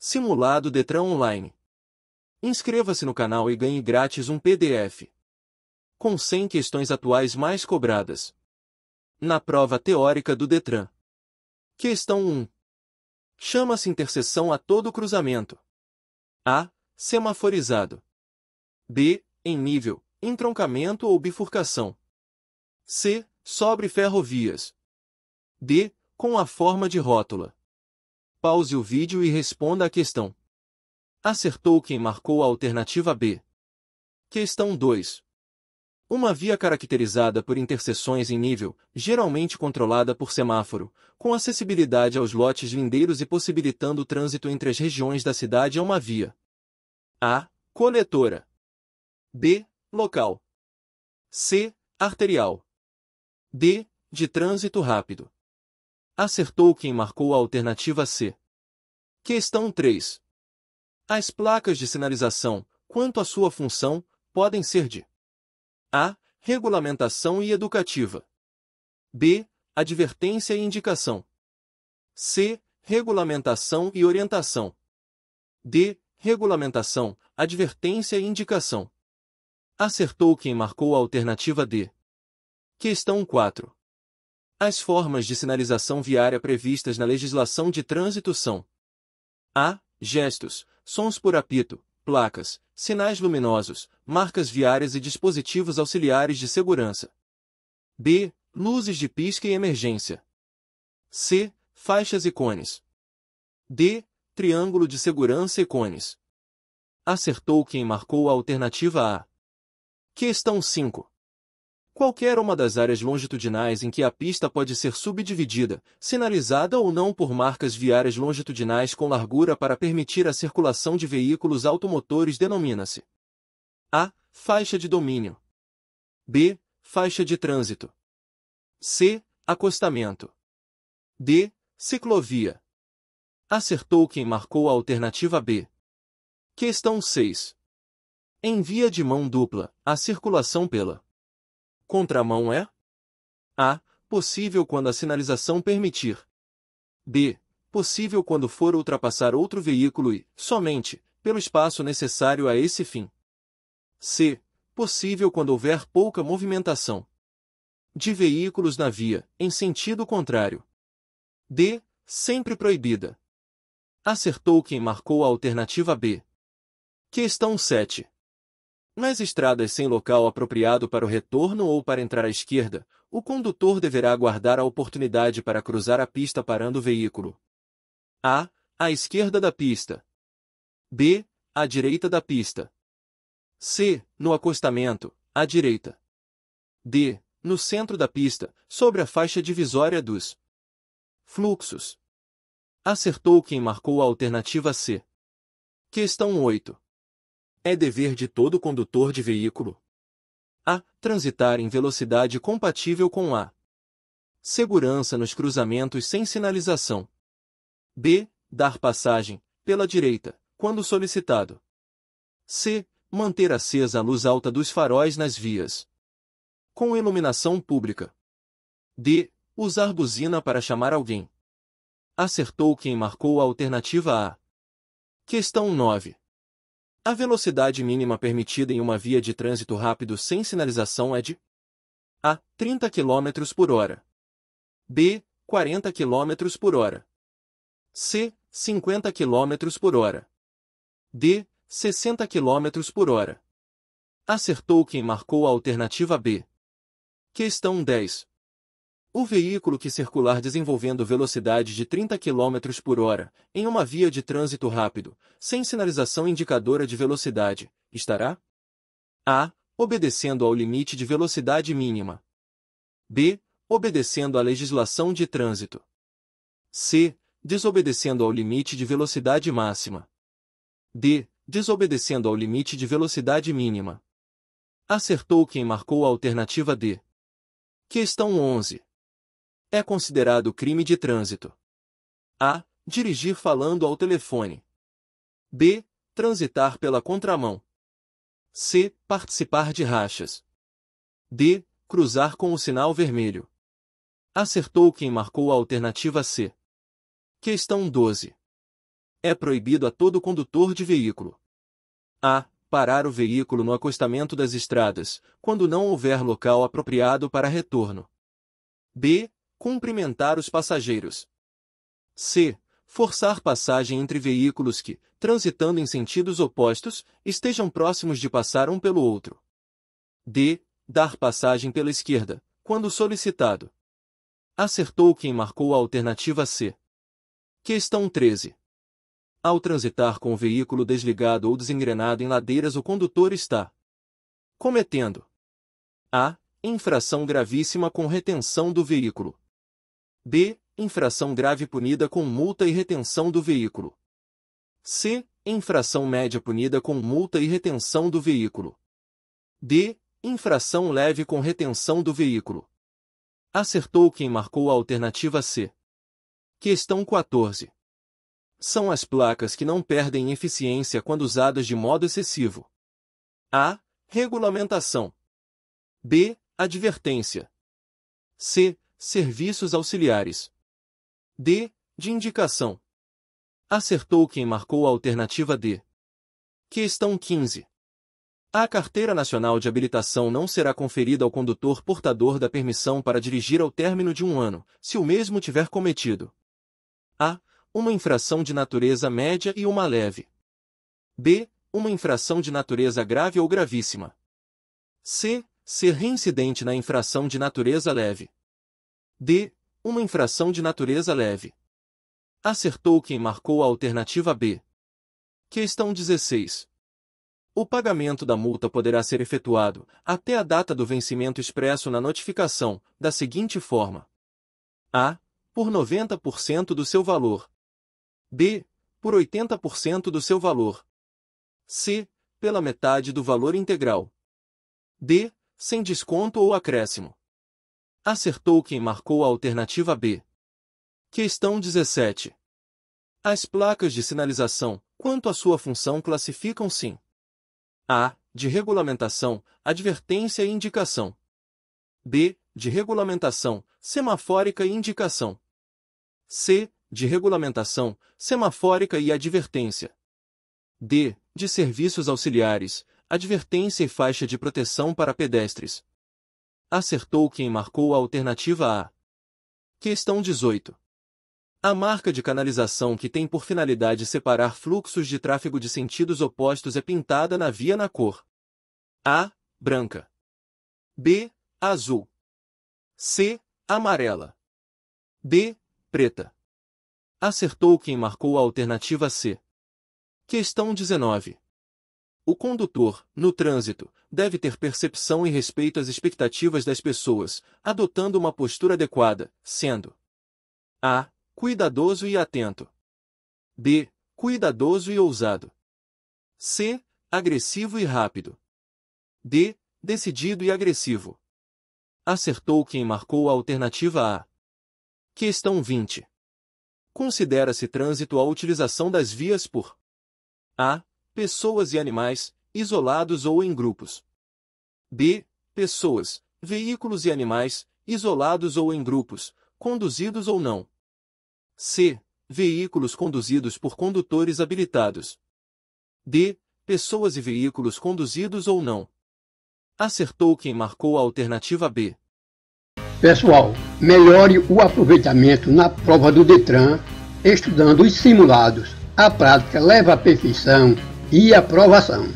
Simulado Detran Online. Inscreva-se no canal e ganhe grátis um PDF com 100 questões atuais mais cobradas. Na prova teórica do Detran. Questão 1. Chama-se interseção a todo cruzamento. A. Semaforizado. B. Em nível, entroncamento ou bifurcação. C. Sobre ferrovias. D. Com a forma de rótula pause o vídeo e responda a questão. Acertou quem marcou a alternativa B. Questão 2. Uma via caracterizada por interseções em nível, geralmente controlada por semáforo, com acessibilidade aos lotes lindeiros e possibilitando o trânsito entre as regiões da cidade é uma via. A. Coletora. B. Local. C. Arterial. D. De trânsito rápido. Acertou quem marcou a alternativa C. Questão 3. As placas de sinalização, quanto à sua função, podem ser de A. Regulamentação e educativa. B. Advertência e indicação. C. Regulamentação e orientação. D. Regulamentação, advertência e indicação. Acertou quem marcou a alternativa D. Questão 4. As formas de sinalização viária previstas na legislação de trânsito são a. Gestos, sons por apito, placas, sinais luminosos, marcas viárias e dispositivos auxiliares de segurança. B. Luzes de pisca e emergência. C. Faixas e cones. D. Triângulo de segurança e cones. Acertou quem marcou a alternativa A. Questão 5. Qualquer uma das áreas longitudinais em que a pista pode ser subdividida, sinalizada ou não por marcas viárias longitudinais com largura para permitir a circulação de veículos automotores denomina-se A. Faixa de domínio B. Faixa de trânsito C. Acostamento D. Ciclovia Acertou quem marcou a alternativa B. Questão 6. Em via de mão dupla, a circulação pela contramão é a. possível quando a sinalização permitir. b. possível quando for ultrapassar outro veículo e, somente, pelo espaço necessário a esse fim. c. possível quando houver pouca movimentação de veículos na via, em sentido contrário. D. Sempre proibida. Acertou quem marcou a alternativa B. Questão 7. Nas estradas sem local apropriado para o retorno ou para entrar à esquerda, o condutor deverá aguardar a oportunidade para cruzar a pista parando o veículo. A. À esquerda da pista. B. À direita da pista. C. No acostamento, à direita. D. No centro da pista, sobre a faixa divisória dos fluxos. Acertou quem marcou a alternativa C. Questão 8 é dever de todo condutor de veículo. A. Transitar em velocidade compatível com a segurança nos cruzamentos sem sinalização. B. Dar passagem, pela direita, quando solicitado. C. Manter acesa a luz alta dos faróis nas vias. Com iluminação pública. D. Usar buzina para chamar alguém. Acertou quem marcou a alternativa A. Questão 9. A velocidade mínima permitida em uma via de trânsito rápido sem sinalização é de a. 30 km por hora b. 40 km por hora c. 50 km por hora d. 60 km por hora Acertou quem marcou a alternativa B. Questão 10. O veículo que circular desenvolvendo velocidade de 30 km por hora, em uma via de trânsito rápido, sem sinalização indicadora de velocidade, estará a. obedecendo ao limite de velocidade mínima. b. obedecendo à legislação de trânsito. c. desobedecendo ao limite de velocidade máxima. d. desobedecendo ao limite de velocidade mínima. Acertou quem marcou a alternativa D. Questão 11. É considerado crime de trânsito. A. Dirigir falando ao telefone. B. Transitar pela contramão. C. Participar de rachas. D. Cruzar com o sinal vermelho. Acertou quem marcou a alternativa C. Questão 12. É proibido a todo condutor de veículo. A. Parar o veículo no acostamento das estradas, quando não houver local apropriado para retorno. B cumprimentar os passageiros. C. Forçar passagem entre veículos que, transitando em sentidos opostos, estejam próximos de passar um pelo outro. D. Dar passagem pela esquerda, quando solicitado. Acertou quem marcou a alternativa C. Questão 13. Ao transitar com o veículo desligado ou desengrenado em ladeiras, o condutor está cometendo a infração gravíssima com retenção do veículo. B. Infração grave punida com multa e retenção do veículo. C. Infração média punida com multa e retenção do veículo. D. Infração leve com retenção do veículo. Acertou quem marcou a alternativa C. Questão 14. São as placas que não perdem eficiência quando usadas de modo excessivo. A. Regulamentação. B. Advertência. C serviços auxiliares. D. De indicação. Acertou quem marcou a alternativa D. Questão 15. A Carteira Nacional de Habilitação não será conferida ao condutor portador da permissão para dirigir ao término de um ano, se o mesmo tiver cometido. A. Uma infração de natureza média e uma leve. B. Uma infração de natureza grave ou gravíssima. C. Ser reincidente na infração de natureza leve. D. Uma infração de natureza leve. Acertou quem marcou a alternativa B. Questão 16. O pagamento da multa poderá ser efetuado, até a data do vencimento expresso na notificação, da seguinte forma: A. Por 90% do seu valor. B. Por 80% do seu valor. C. Pela metade do valor integral. D. Sem desconto ou acréscimo. Acertou quem marcou a alternativa B. Questão 17. As placas de sinalização, quanto à sua função, classificam sim. A. De regulamentação, advertência e indicação. B. De regulamentação, semafórica e indicação. C. De regulamentação, semafórica e advertência. D. De serviços auxiliares, advertência e faixa de proteção para pedestres. Acertou quem marcou a alternativa A. Questão 18. A marca de canalização que tem por finalidade separar fluxos de tráfego de sentidos opostos é pintada na via na cor A. Branca. B. Azul. C. Amarela. D. Preta. Acertou quem marcou a alternativa C. Questão 19. O condutor, no trânsito, deve ter percepção e respeito às expectativas das pessoas, adotando uma postura adequada, sendo a. Cuidadoso e atento. b. Cuidadoso e ousado. c. Agressivo e rápido. d. Decidido e agressivo. Acertou quem marcou a alternativa A. Questão 20. Considera-se trânsito a utilização das vias por a pessoas e animais, isolados ou em grupos. B. Pessoas, veículos e animais, isolados ou em grupos, conduzidos ou não. C. Veículos conduzidos por condutores habilitados. D. Pessoas e veículos conduzidos ou não. Acertou quem marcou a alternativa B. Pessoal, melhore o aproveitamento na prova do Detran, estudando os simulados. A prática leva à perfeição e aprovação.